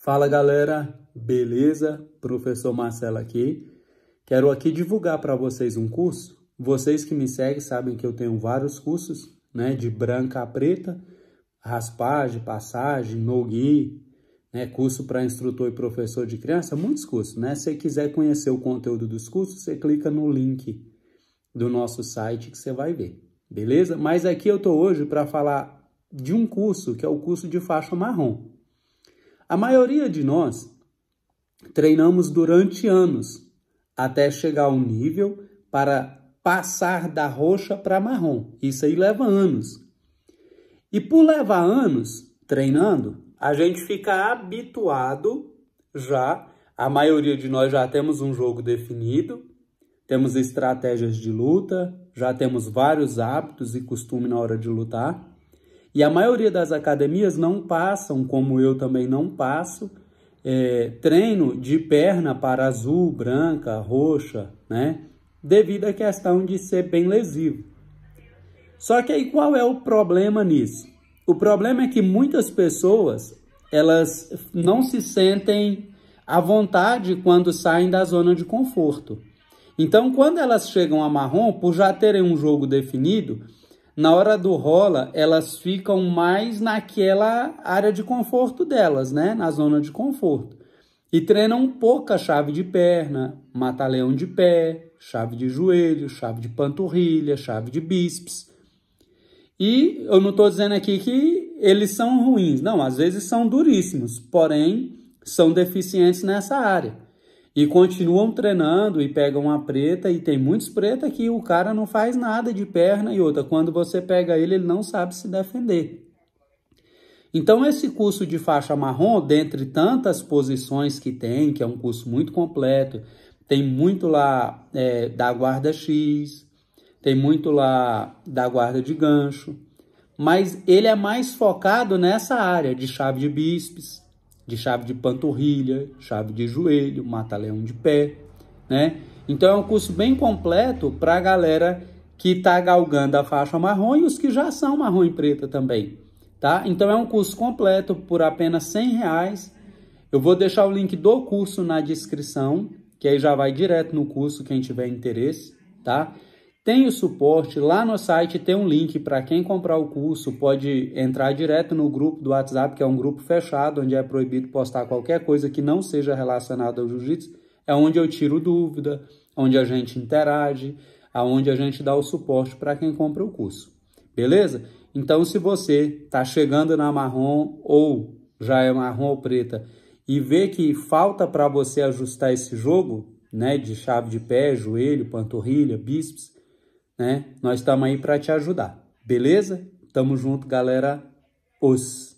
Fala galera, beleza? Professor Marcelo aqui. Quero aqui divulgar para vocês um curso. Vocês que me seguem sabem que eu tenho vários cursos, né? De branca a preta, raspagem, passagem, no-gui, né? Curso para instrutor e professor de criança, muitos cursos, né? Se você quiser conhecer o conteúdo dos cursos, você clica no link do nosso site que você vai ver, beleza? Mas aqui eu tô hoje para falar de um curso que é o curso de faixa marrom. A maioria de nós treinamos durante anos até chegar a um nível para passar da roxa para marrom. Isso aí leva anos. E por levar anos treinando, a gente fica habituado já. A maioria de nós já temos um jogo definido, temos estratégias de luta, já temos vários hábitos e costume na hora de lutar. E a maioria das academias não passam, como eu também não passo, é, treino de perna para azul, branca, roxa, né? Devido à questão de ser bem lesivo. Só que aí qual é o problema nisso? O problema é que muitas pessoas elas não se sentem à vontade quando saem da zona de conforto. Então, quando elas chegam a marrom, por já terem um jogo definido, na hora do rola, elas ficam mais naquela área de conforto delas, né? Na zona de conforto. E treinam um pouca chave de perna, mata-leão de pé, chave de joelho, chave de panturrilha, chave de bíceps. E eu não estou dizendo aqui que eles são ruins, não, às vezes são duríssimos, porém são deficientes nessa área. E continuam treinando e pegam a preta, e tem muitos preta que o cara não faz nada de perna e outra. Quando você pega ele, ele não sabe se defender. Então, esse curso de faixa marrom, dentre tantas posições que tem, que é um curso muito completo, tem muito lá é, da guarda X, tem muito lá da guarda de gancho, mas ele é mais focado nessa área de chave de bíceps, de chave de panturrilha, chave de joelho, mata-leão de pé, né? Então é um curso bem completo para a galera que está galgando a faixa marrom e os que já são marrom e preta também, tá? Então é um curso completo por apenas 100 reais. Eu vou deixar o link do curso na descrição, que aí já vai direto no curso quem tiver interesse, tá? Tem o suporte, lá no site tem um link para quem comprar o curso, pode entrar direto no grupo do WhatsApp, que é um grupo fechado, onde é proibido postar qualquer coisa que não seja relacionada ao jiu-jitsu. É onde eu tiro dúvida, onde a gente interage, aonde a gente dá o suporte para quem compra o curso. Beleza? Então, se você está chegando na marrom ou já é marrom ou preta e vê que falta para você ajustar esse jogo, né, de chave de pé, joelho, panturrilha, bíceps, né? Nós estamos aí para te ajudar, beleza? Tamo junto, galera. Os.